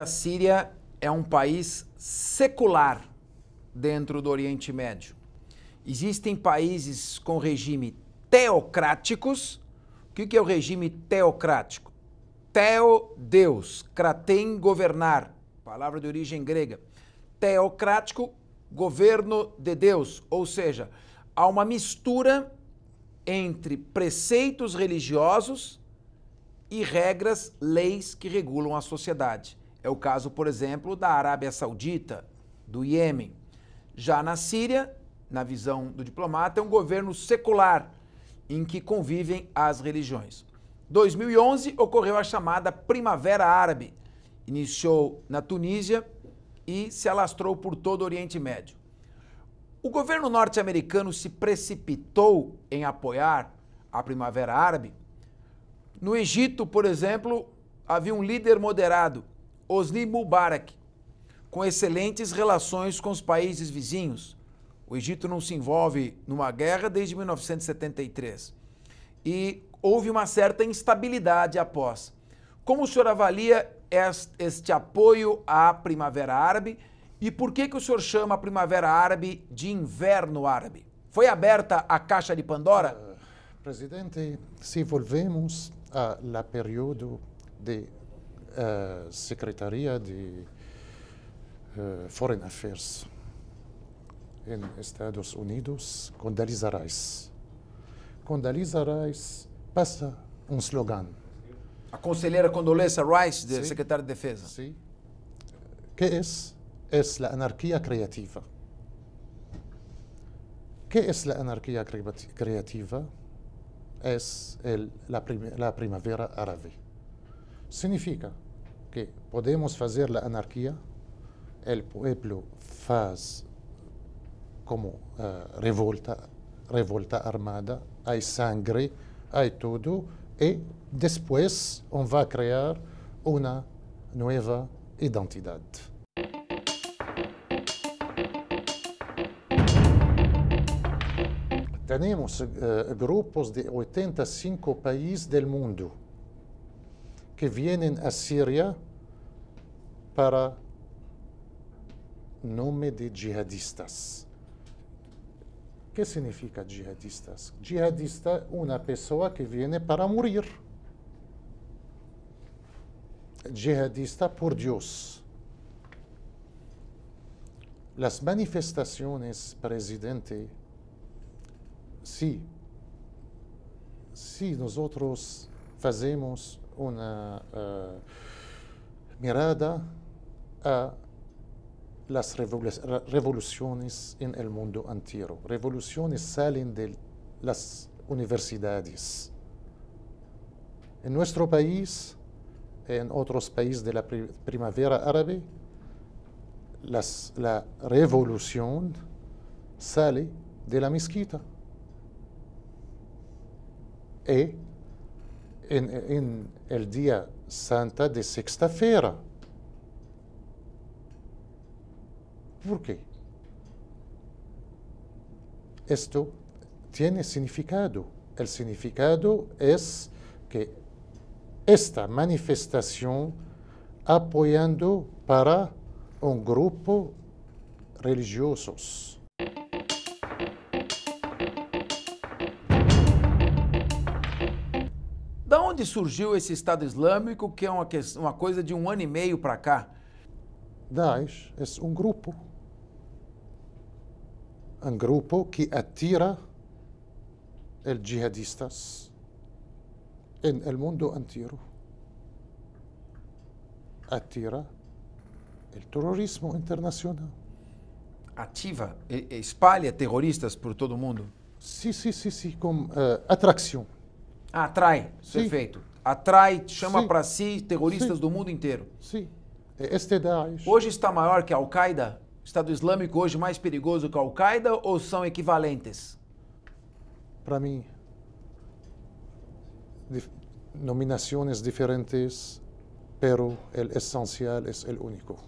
A Síria é um país secular dentro do Oriente Médio. Existem países com regime teocráticos. O que é o regime teocrático? Teo, Deus, kratem, governar. Palavra de origem grega. Teocrático, governo de Deus. Ou seja, há uma mistura entre preceitos religiosos e regras, leis que regulam a sociedade. É o caso, por exemplo, da Arábia Saudita, do Iêmen. Já na Síria, na visão do diplomata, é um governo secular em que convivem as religiões. 2011 ocorreu a chamada Primavera Árabe. Iniciou na Tunísia e se alastrou por todo o Oriente Médio. O governo norte-americano se precipitou em apoiar a Primavera Árabe. No Egito, por exemplo, havia um líder moderado Osni Mubarak, com excelentes relações com os países vizinhos. O Egito não se envolve numa guerra desde 1973. E houve uma certa instabilidade após. Como o senhor avalia este apoio à Primavera Árabe e por que, que o senhor chama a Primavera Árabe de Inverno Árabe? Foi aberta a caixa de Pandora? Ah, presidente, se volvemos ao período de a Secretaria de uh, Foreign Affairs em Estados Unidos Condaliza Rice. Condaliza Rice passa um slogan. A conselheira Condoleezza Rice, de secretária de Defesa. Sim. Que é? É a anarquia criativa. Que é a anarquia criativa? É a primavera árabe. Significa que podemos fazer a anarquia, o povo faz como uh, revolta, revolta armada, há sangue, há tudo, e depois on criar uma nova identidade. Temos uh, eh, grupos de 85 países do mundo. vienen a Siria para nombre de jihadistas. ¿Qué significa jihadistas? Jihadista una persona que viene para morir. Jihadista por Dios. Las manifestaciones, presidente, sí, sí, nosotros hacemos una eh, mirada a las revoluciones en el mundo entero. Revoluciones salen de las universidades. En nuestro país, en otros países de la primavera árabe, la revolución sale de la mezquita. E en, el día santa de sexta-feira. ¿Por qué? Esto tiene significado. El significado es que esta manifestación apoyando para un grupo religiosos onde surgiu esse Estado Islâmico, que é uma, uma coisa de um ano e meio para cá? Daesh é um grupo. Um grupo que atira os jihadistas em mundo inteiro. Atira o terrorismo internacional. Ativa, espalha terroristas por todo o mundo? Sim, sim, sim, sim, como uh, eh, atração atrai, perfeito. Atrai, chama para si terroristas do mundo inteiro. Sim. Este é Daesh. É hoje está maior que a Al-Qaeda? Estado Islâmico hoje mais perigoso que a Al-Qaeda ou são equivalentes? Para mim, dif nominações diferentes, pero o é essencial é o único.